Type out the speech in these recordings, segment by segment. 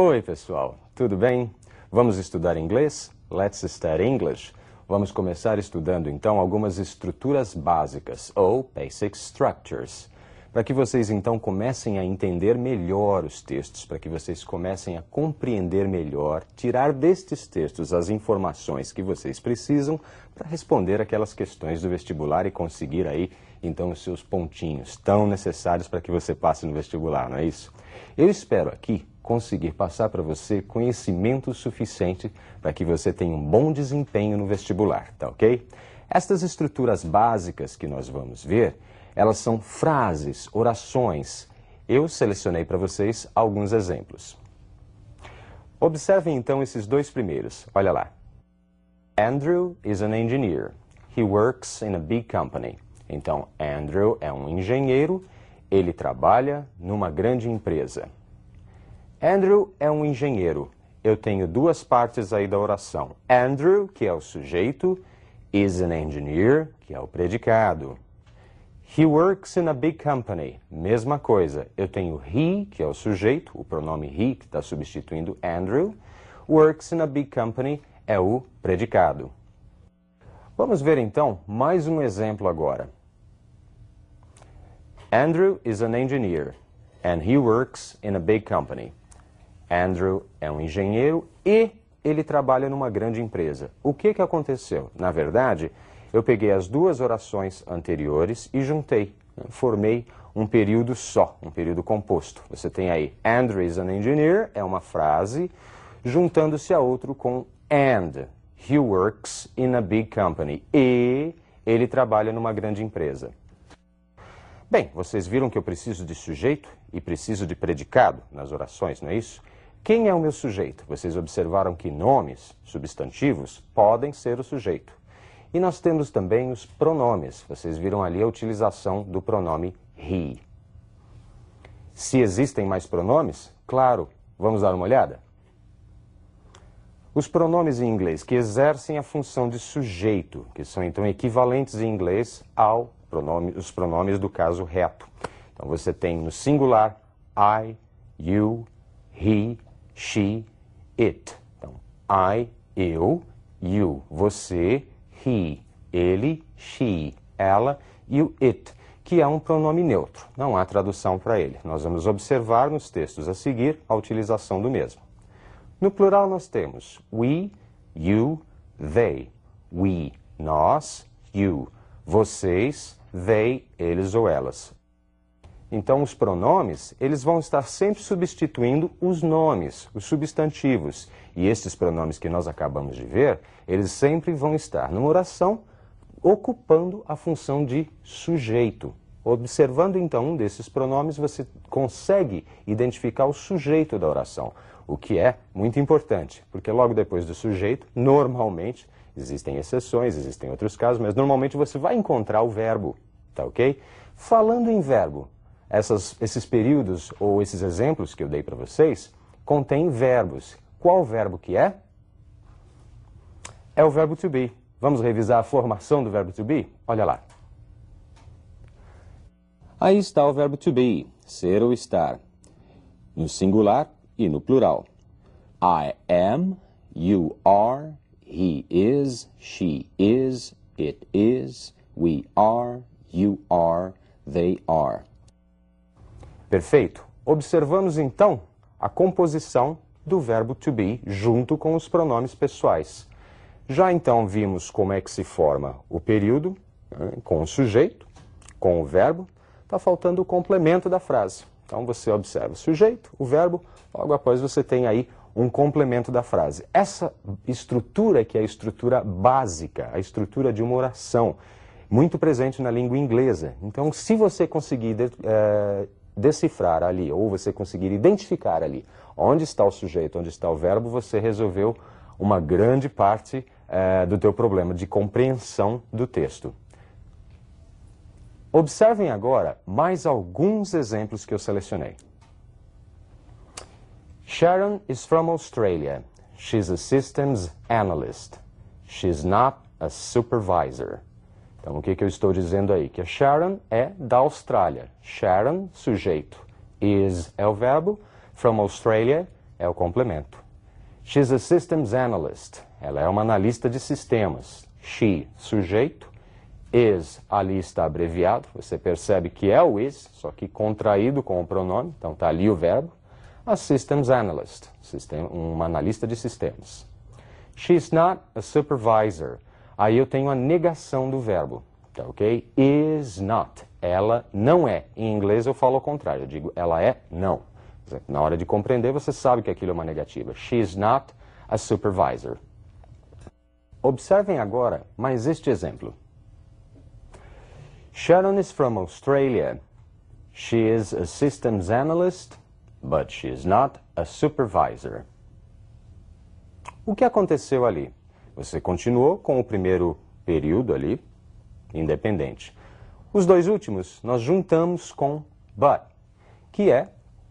Oi, pessoal, tudo bem? Vamos estudar inglês? Let's study English. Vamos começar estudando então algumas estruturas básicas, ou basic structures, para que vocês então comecem a entender melhor os textos, para que vocês comecem a compreender melhor, tirar destes textos as informações que vocês precisam para responder aquelas questões do vestibular e conseguir aí então os seus pontinhos tão necessários para que você passe no vestibular, não é isso? Eu espero aqui conseguir passar para você conhecimento suficiente para que você tenha um bom desempenho no vestibular, tá ok? Estas estruturas básicas que nós vamos ver, elas são frases, orações. Eu selecionei para vocês alguns exemplos. Observem então esses dois primeiros. Olha lá. Andrew is an engineer. He works in a big company. Então, Andrew é um engenheiro, ele trabalha numa grande empresa. Andrew é um engenheiro. Eu tenho duas partes aí da oração. Andrew, que é o sujeito, is an engineer, que é o predicado. He works in a big company. Mesma coisa. Eu tenho he, que é o sujeito, o pronome he, que está substituindo Andrew. Works in a big company é o predicado. Vamos ver então mais um exemplo agora. Andrew is an engineer and he works in a big company. Andrew é um engenheiro e ele trabalha numa grande empresa. O que, que aconteceu? Na verdade, eu peguei as duas orações anteriores e juntei, né? formei um período só, um período composto. Você tem aí Andrew is an engineer, é uma frase, juntando-se a outro com and. He works in a big company. E ele trabalha numa grande empresa. Bem, vocês viram que eu preciso de sujeito e preciso de predicado nas orações, não é isso? Quem é o meu sujeito? Vocês observaram que nomes, substantivos, podem ser o sujeito. E nós temos também os pronomes. Vocês viram ali a utilização do pronome he. Se existem mais pronomes, claro, vamos dar uma olhada? Os pronomes em inglês que exercem a função de sujeito, que são então equivalentes em inglês ao pronome, os pronomes do caso reto. Então você tem no singular I, you, he, she, it. Então, I, eu, you, você, he, ele, she, ela e o it, que é um pronome neutro. Não há tradução para ele. Nós vamos observar nos textos a seguir a utilização do mesmo. No plural nós temos we, you, they. We, nós, you, vocês, they, eles ou elas. Então, os pronomes, eles vão estar sempre substituindo os nomes, os substantivos. E esses pronomes que nós acabamos de ver, eles sempre vão estar numa oração ocupando a função de sujeito. Observando, então, um desses pronomes, você consegue identificar o sujeito da oração, o que é muito importante, porque logo depois do sujeito, normalmente, existem exceções, existem outros casos, mas normalmente você vai encontrar o verbo, tá ok? Falando em verbo, essas, esses períodos ou esses exemplos que eu dei para vocês contêm verbos. Qual verbo que é? É o verbo to be. Vamos revisar a formação do verbo to be? Olha lá. Aí está o verbo to be, ser ou estar, no singular e no plural. I am, you are, he is, she is, it is, we are, you are, they are. Perfeito? Observamos então a composição do verbo to be junto com os pronomes pessoais. Já então vimos como é que se forma o período né, com o sujeito, com o verbo, está faltando o complemento da frase. Então você observa o sujeito, o verbo, logo após você tem aí um complemento da frase. Essa estrutura que é a estrutura básica, a estrutura de uma oração, muito presente na língua inglesa. Então se você conseguir é, decifrar ali, ou você conseguir identificar ali onde está o sujeito, onde está o verbo, você resolveu uma grande parte eh, do teu problema de compreensão do texto. Observem agora mais alguns exemplos que eu selecionei. Sharon is from Australia. She's a systems analyst. She's not a supervisor. Então, o que, que eu estou dizendo aí? Que a Sharon é da Austrália. Sharon, sujeito. Is é o verbo. From Australia é o complemento. She's a systems analyst. Ela é uma analista de sistemas. She, sujeito. Is, ali está abreviado. Você percebe que é o is, só que contraído com o pronome. Então, está ali o verbo. A systems analyst, uma analista de sistemas. She's not a supervisor. Aí eu tenho a negação do verbo, tá ok? Is not. Ela não é. Em inglês eu falo o contrário, eu digo ela é não. Na hora de compreender, você sabe que aquilo é uma negativa. She is not a supervisor. Observem agora mais este exemplo. Sharon is from Australia. She is a systems analyst, but she is not a supervisor. O que aconteceu ali? Você continuou com o primeiro período ali, independente. Os dois últimos nós juntamos com but, que é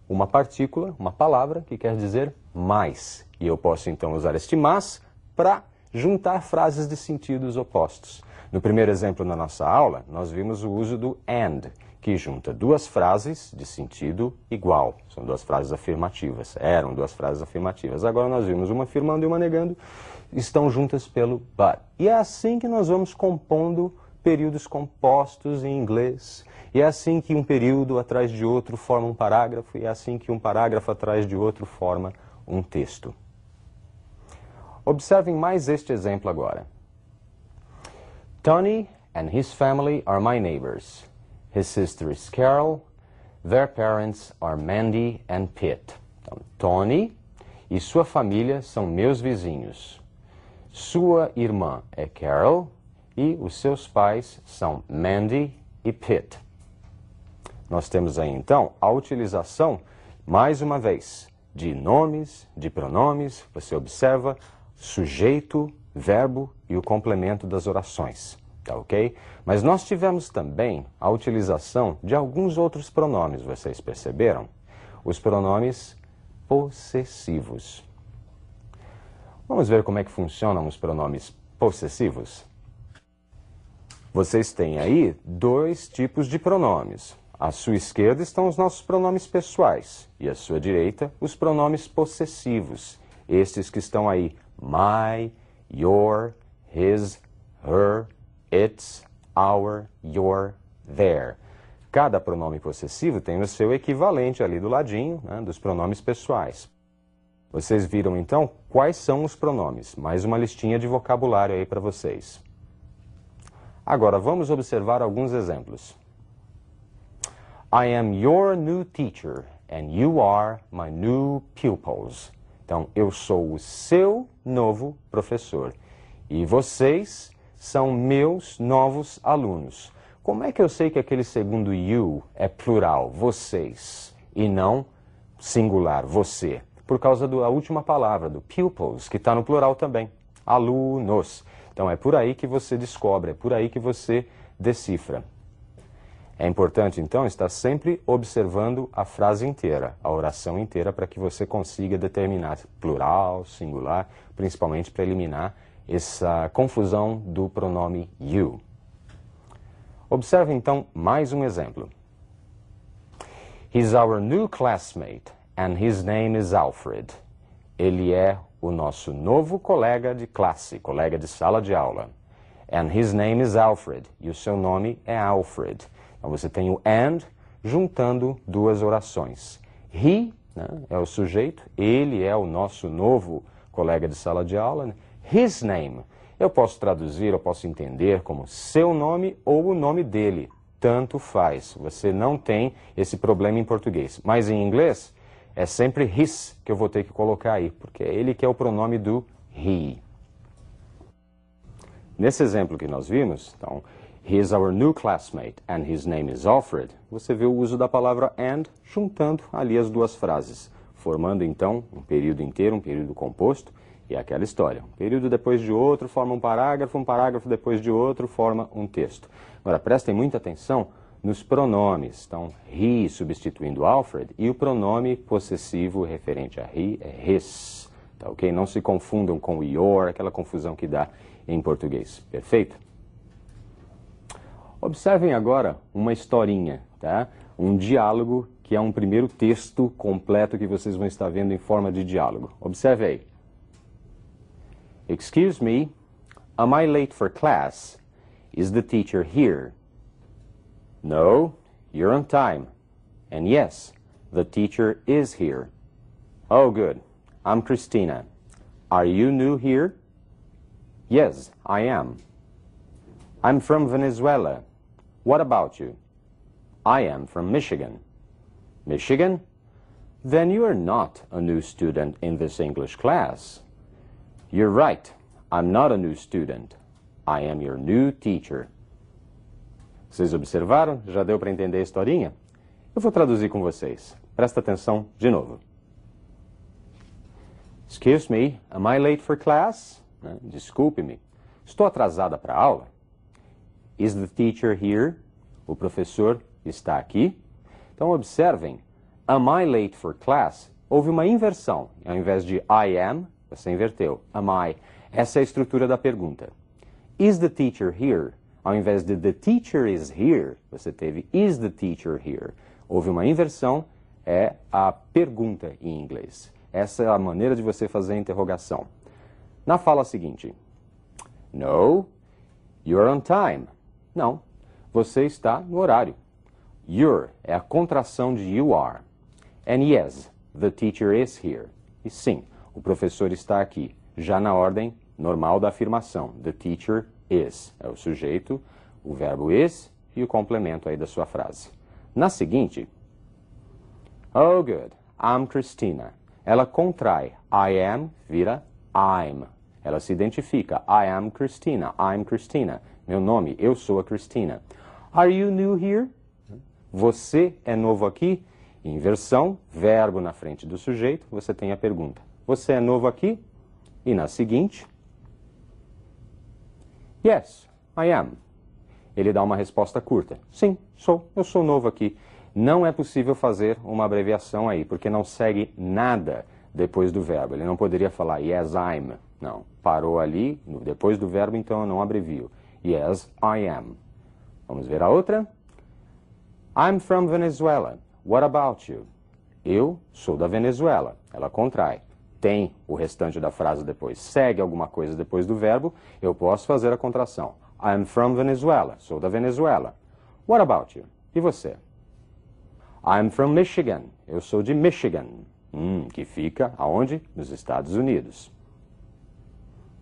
uma partícula, uma palavra que quer dizer mais. E eu posso então usar este mas para juntar frases de sentidos opostos. No primeiro exemplo na nossa aula, nós vimos o uso do and, que junta duas frases de sentido igual. São duas frases afirmativas. Eram duas frases afirmativas. Agora nós vimos uma afirmando e uma negando estão juntas pelo but. E é assim que nós vamos compondo períodos compostos em inglês. E é assim que um período atrás de outro forma um parágrafo, e é assim que um parágrafo atrás de outro forma um texto. Observem mais este exemplo agora. Tony and his family are my neighbors. His sister is Carol. Their parents are Mandy and Pitt. Então, Tony e sua família são meus vizinhos. Sua irmã é Carol e os seus pais são Mandy e Pitt. Nós temos aí então a utilização, mais uma vez, de nomes, de pronomes. Você observa sujeito, verbo e o complemento das orações, tá ok? Mas nós tivemos também a utilização de alguns outros pronomes, vocês perceberam? Os pronomes possessivos. Vamos ver como é que funcionam os pronomes possessivos? Vocês têm aí dois tipos de pronomes. À sua esquerda estão os nossos pronomes pessoais e à sua direita os pronomes possessivos, estes que estão aí my, your, his, her, its, our, your, their. Cada pronome possessivo tem o seu equivalente ali do ladinho né, dos pronomes pessoais. Vocês viram então Quais são os pronomes? Mais uma listinha de vocabulário aí para vocês. Agora, vamos observar alguns exemplos. I am your new teacher and you are my new pupils. Então, eu sou o seu novo professor e vocês são meus novos alunos. Como é que eu sei que aquele segundo you é plural, vocês, e não singular, você? por causa da última palavra, do pupils, que está no plural também, alunos. Então é por aí que você descobre, é por aí que você decifra. É importante, então, estar sempre observando a frase inteira, a oração inteira, para que você consiga determinar plural, singular, principalmente para eliminar essa confusão do pronome you. Observe, então, mais um exemplo. He's our new classmate and his name is Alfred. Ele é o nosso novo colega de classe, colega de sala de aula. And his name is Alfred. E o seu nome é Alfred. Então você tem o and juntando duas orações. He né, é o sujeito, ele é o nosso novo colega de sala de aula. His name. Eu posso traduzir, eu posso entender como seu nome ou o nome dele. Tanto faz. Você não tem esse problema em português. Mas em inglês, é sempre his que eu vou ter que colocar aí, porque é ele que é o pronome do he. Nesse exemplo que nós vimos, então, he is our new classmate and his name is Alfred, você vê o uso da palavra and juntando ali as duas frases, formando então um período inteiro, um período composto, e é aquela história. Um período depois de outro forma um parágrafo, um parágrafo depois de outro forma um texto. Agora, prestem muita atenção nos pronomes. Então, he substituindo Alfred e o pronome possessivo referente a he é his. Tá ok? Não se confundam com your, aquela confusão que dá em português. Perfeito? Observem agora uma historinha, tá? Um diálogo que é um primeiro texto completo que vocês vão estar vendo em forma de diálogo. Observe aí. Excuse me, am I late for class? Is the teacher here? No, you're on time. And yes, the teacher is here. Oh, good. I'm Christina. Are you new here? Yes, I am. I'm from Venezuela. What about you? I am from Michigan. Michigan? Then you are not a new student in this English class. You're right. I'm not a new student. I am your new teacher. Vocês observaram? Já deu para entender a historinha? Eu vou traduzir com vocês. Presta atenção de novo. Excuse me, am I late for class? Né? Desculpe-me, estou atrasada para a aula. Is the teacher here? O professor está aqui? Então observem, am I late for class? Houve uma inversão. Ao invés de I am, você inverteu. Am I. Essa é a estrutura da pergunta. Is the teacher here? Ao invés de the teacher is here, você teve is the teacher here. Houve uma inversão, é a pergunta em inglês. Essa é a maneira de você fazer a interrogação. Na fala seguinte, No, you're on time. Não, você está no horário. "You're" é a contração de you are. And yes, the teacher is here. E sim, o professor está aqui, já na ordem normal da afirmação. The teacher is. É o sujeito, o verbo is e o complemento aí da sua frase. Na seguinte, oh good, I'm Christina. Ela contrai I am, vira I'm. Ela se identifica, I am Christina, I'm Christina. Meu nome, eu sou a Christina. Are you new here? Você é novo aqui? Inversão, verbo na frente do sujeito, você tem a pergunta. Você é novo aqui? E na seguinte, Yes, I am. Ele dá uma resposta curta. Sim, sou. Eu sou novo aqui. Não é possível fazer uma abreviação aí, porque não segue nada depois do verbo. Ele não poderia falar yes, I'm. Não. Parou ali, depois do verbo, então eu não abrevio. Yes, I am. Vamos ver a outra. I'm from Venezuela. What about you? Eu sou da Venezuela. Ela contrai tem o restante da frase depois, segue alguma coisa depois do verbo, eu posso fazer a contração. I'm from Venezuela. Sou da Venezuela. What about you? E você? I'm from Michigan. Eu sou de Michigan. Hum, que fica aonde? Nos Estados Unidos.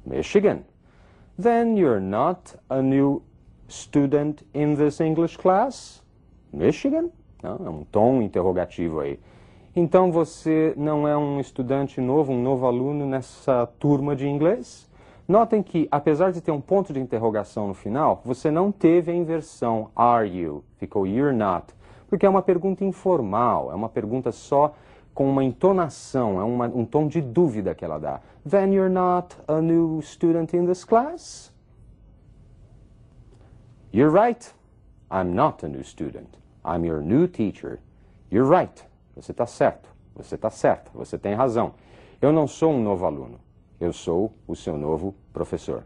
Michigan. Then you're not a new student in this English class? Michigan? Não, é um tom interrogativo aí. Então você não é um estudante novo, um novo aluno nessa turma de inglês. Notem que, apesar de ter um ponto de interrogação no final, você não teve a inversão are you, ficou you're not, porque é uma pergunta informal, é uma pergunta só com uma entonação, é uma, um tom de dúvida que ela dá. Then you're not a new student in this class? You're right. I'm not a new student. I'm your new teacher. You're right. Você está certo, você está certa, você tem razão. Eu não sou um novo aluno, eu sou o seu novo professor.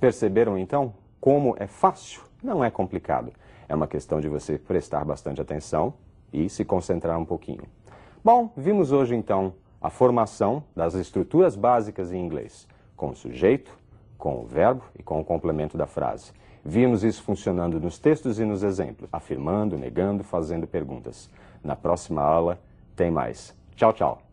Perceberam então como é fácil? Não é complicado. É uma questão de você prestar bastante atenção e se concentrar um pouquinho. Bom, vimos hoje então a formação das estruturas básicas em inglês, com o sujeito, com o verbo e com o complemento da frase. Vimos isso funcionando nos textos e nos exemplos, afirmando, negando, fazendo perguntas. Na próxima aula tem mais. Tchau, tchau.